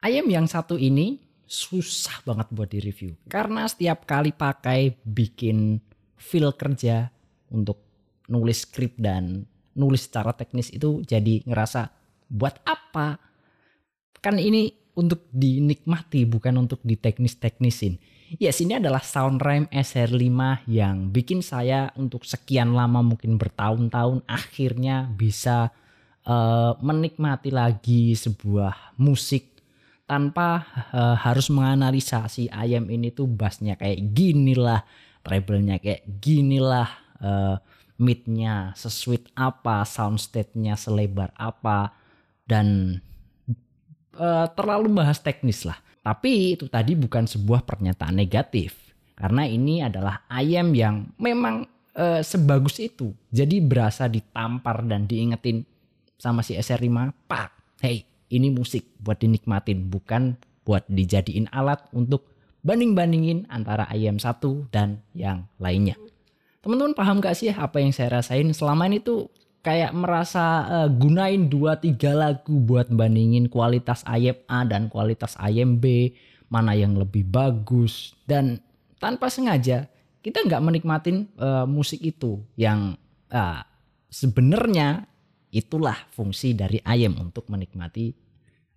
Ayam yang satu ini susah banget buat direview karena setiap kali pakai bikin feel kerja untuk nulis skrip dan nulis secara teknis itu jadi ngerasa buat apa? Kan ini untuk dinikmati bukan untuk diteknis-teknisin. Yes, sini adalah Soundrime SR5 yang bikin saya untuk sekian lama mungkin bertahun-tahun akhirnya bisa uh, menikmati lagi sebuah musik tanpa uh, harus menganalisa si ayam ini tuh bassnya kayak ginilah, treble-nya kayak ginilah, uh, eh, midnya sesweet apa, state nya selebar apa, dan uh, terlalu bahas teknis lah. Tapi itu tadi bukan sebuah pernyataan negatif karena ini adalah ayam yang memang uh, sebagus itu. Jadi berasa ditampar dan diingetin sama si SR5, pak, hey ini musik buat dinikmatin, bukan buat dijadiin alat untuk banding-bandingin antara ayam satu dan yang lainnya. Teman-teman paham gak sih apa yang saya rasain selama ini tuh kayak merasa uh, gunain 2 3 lagu buat bandingin kualitas ayam A dan kualitas ayam B, mana yang lebih bagus dan tanpa sengaja kita nggak menikmatin uh, musik itu yang uh, sebenarnya itulah fungsi dari ayam untuk menikmati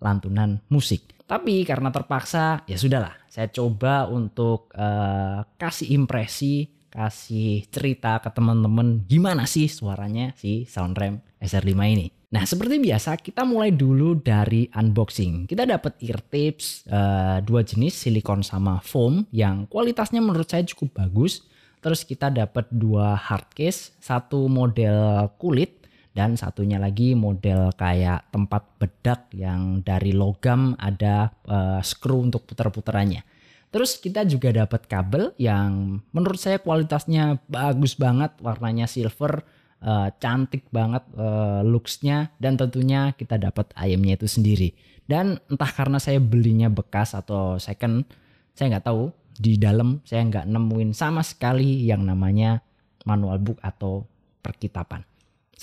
lantunan musik. Tapi karena terpaksa, ya sudahlah. Saya coba untuk uh, kasih impresi, kasih cerita ke teman-teman gimana sih suaranya si Soundram SR5 ini. Nah, seperti biasa kita mulai dulu dari unboxing. Kita dapat ear tips uh, dua jenis silikon sama foam yang kualitasnya menurut saya cukup bagus. Terus kita dapat dua hard case, satu model kulit dan satunya lagi model kayak tempat bedak yang dari logam ada uh, eh, screw untuk puter-puterannya. Terus kita juga dapat kabel yang menurut saya kualitasnya bagus banget, warnanya silver, uh, cantik banget uh, looksnya dan tentunya kita dapat ayamnya itu sendiri. Dan entah karena saya belinya bekas atau second, saya nggak tahu di dalam saya nggak nemuin sama sekali yang namanya manual book atau perkitapan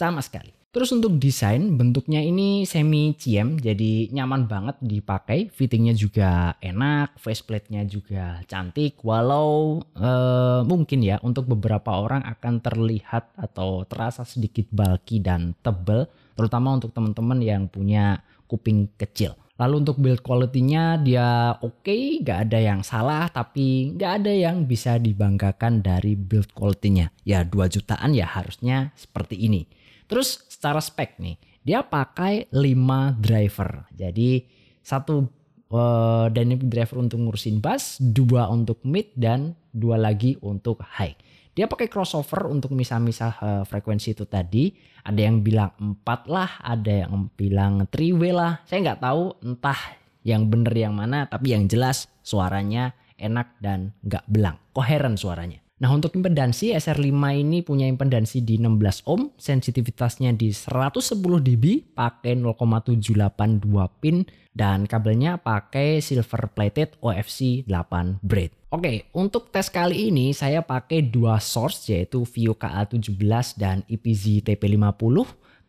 sama sekali. Terus untuk desain bentuknya ini semi CM, jadi nyaman banget dipakai, fittingnya juga enak, faceplate-nya juga cantik walau eh, mungkin ya untuk beberapa orang akan terlihat atau terasa sedikit bulky dan tebel terutama untuk teman-teman yang punya kuping kecil. Lalu untuk build quality-nya dia oke, okay, nggak ada yang salah, tapi gak ada yang bisa dibanggakan dari build quality-nya. Ya 2 jutaan ya harusnya seperti ini. Terus secara spek nih, dia pakai 5 driver. Jadi satu uh, eh, dynamic driver untuk ngurusin bass, dua untuk mid dan dua lagi untuk high. Dia pakai crossover untuk misah-misah uh, frekuensi itu tadi. Ada yang bilang 4 lah, ada yang bilang 3 way lah. Saya nggak tahu entah yang bener yang mana, tapi yang jelas suaranya enak dan nggak belang. Koheren suaranya. Nah untuk impedansi SR5 ini punya impedansi di 16 ohm, sensitivitasnya di 110 dB, pakai 0,782 pin, dan kabelnya pakai silver plated OFC 8 braid. Oke, untuk tes kali ini saya pakai dua source yaitu Vio KA17 dan EPZ TP50.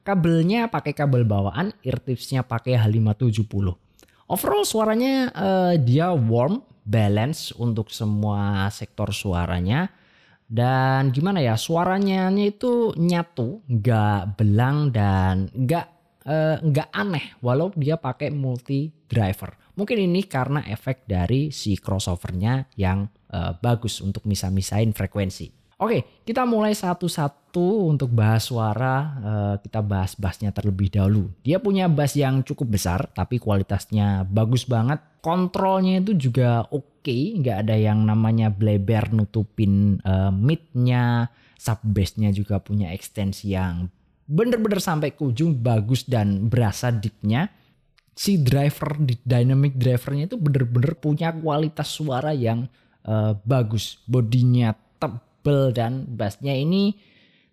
Kabelnya pakai kabel bawaan, eartipsnya pakai H570. Overall suaranya uh, dia warm, balance untuk semua sektor suaranya dan gimana ya suaranya itu nyatu nggak belang dan nggak eh, nggak aneh walau dia pakai multi driver mungkin ini karena efek dari si crossovernya yang uh, bagus untuk misa-misain frekuensi Oke, kita mulai satu-satu untuk bahas suara. Eh, kita bahas bassnya terlebih dahulu. Dia punya bass yang cukup besar, tapi kualitasnya bagus banget. Kontrolnya itu juga oke, nggak ada yang namanya bleber nutupin mid eh, midnya, sub bassnya juga punya extensi yang bener-bener sampai ke ujung bagus dan berasa deep-nya. Si driver, dynamic drivernya itu bener-bener punya kualitas suara yang eh, bagus. Bodinya treble dan bassnya ini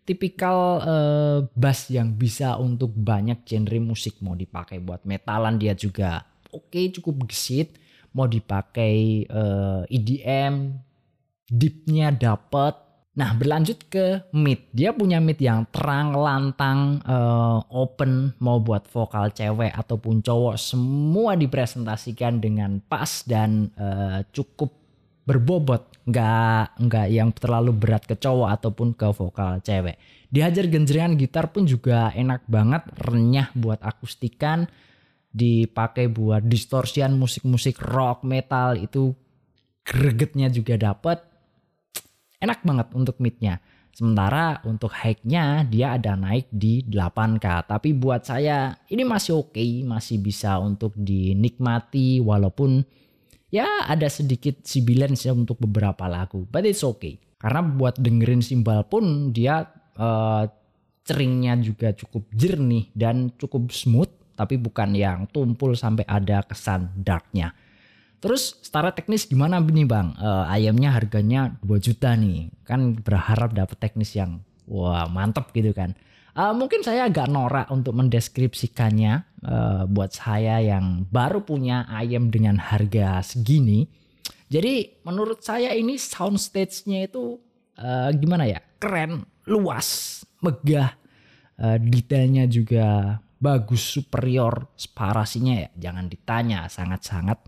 tipikal uh, bass yang bisa untuk banyak genre musik mau dipakai buat metalan dia juga oke okay, cukup gesit mau dipakai uh, eh, EDM deepnya dapet nah berlanjut ke mid dia punya mid yang terang lantang uh, open mau buat vokal cewek ataupun cowok semua dipresentasikan dengan pas dan uh, cukup berbobot nggak nggak yang terlalu berat ke cowok ataupun ke vokal cewek dihajar genjrengan gitar pun juga enak banget renyah buat akustikan dipakai buat distorsian musik-musik rock metal itu gregetnya juga dapat enak banget untuk midnya Sementara untuk high-nya dia ada naik di 8K. Tapi buat saya ini masih oke, okay, masih bisa untuk dinikmati walaupun ya ada sedikit sibilance ya untuk beberapa lagu but it's okay karena buat dengerin simbal pun dia uh, juga cukup jernih dan cukup smooth tapi bukan yang tumpul sampai ada kesan darknya Terus secara teknis gimana nih bang? Uh, ayamnya harganya 2 juta nih. Kan berharap dapat teknis yang wah mantep gitu kan. Uh, mungkin saya agak norak untuk mendeskripsikannya. Eh, buat saya yang baru punya ayam dengan harga segini. Jadi menurut saya ini soundstage-nya itu uh, gimana ya? Keren, luas, megah, uh, detailnya juga bagus, superior, separasinya ya jangan ditanya, sangat-sangat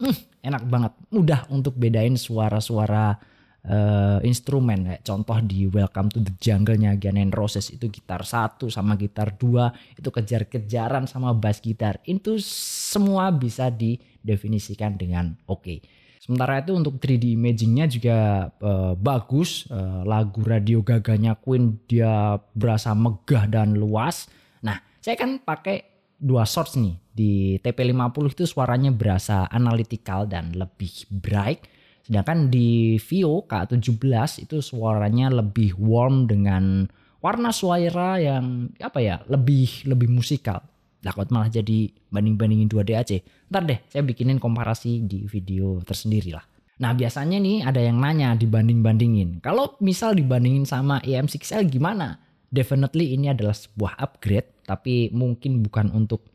hmm, enak banget, mudah untuk bedain suara-suara uh, instrumen kayak contoh di Welcome to the Jungle-nya Gian and Roses itu gitar satu sama gitar dua itu kejar-kejaran sama bass gitar itu semua bisa didefinisikan dengan oke okay. sementara itu untuk 3D imagingnya juga uh, bagus uh, lagu radio gaganya Queen dia berasa megah dan luas nah saya kan pakai dua source nih di TP50 itu suaranya berasa analytical dan lebih bright Sedangkan di Vio K17 itu suaranya lebih warm dengan warna suara yang apa ya lebih lebih musikal. Lah kok malah jadi banding-bandingin 2 DAC. Ntar deh saya bikinin komparasi di video tersendiri lah. Nah biasanya nih ada yang nanya dibanding-bandingin. Kalau misal dibandingin sama EM6L gimana? Definitely ini adalah sebuah upgrade tapi mungkin bukan untuk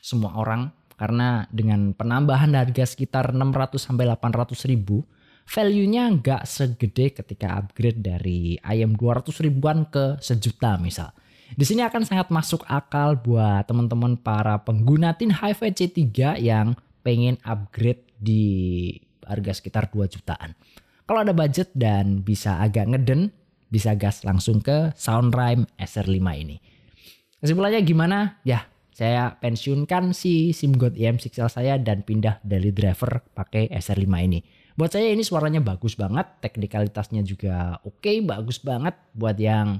semua orang karena dengan penambahan harga sekitar 600 sampai 800 ribu, value-nya nggak segede ketika upgrade dari ayam 200 ribuan ke sejuta misal. Di sini akan sangat masuk akal buat teman-teman para pengguna Tin Hive C3 yang pengen upgrade di harga sekitar 2 jutaan. Kalau ada budget dan bisa agak ngeden, bisa gas langsung ke Soundrime SR5 ini. Kesimpulannya gimana? Ya, saya pensiunkan si SimGod e IM6L saya dan pindah dari driver pakai SR5 ini. Buat saya ini suaranya bagus banget, teknikalitasnya juga oke, okay, bagus banget buat yang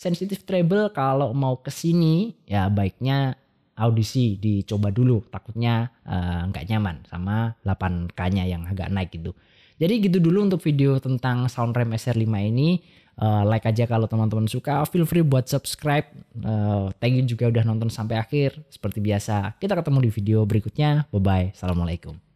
sensitif treble kalau mau kesini ya baiknya audisi dicoba dulu takutnya eh, nggak uh, nyaman sama 8K-nya yang agak naik gitu. Jadi gitu dulu untuk video tentang Soundrem SR5 ini uh, like aja kalau teman-teman suka feel free buat subscribe uh, thank you juga udah nonton sampai akhir seperti biasa kita ketemu di video berikutnya bye bye assalamualaikum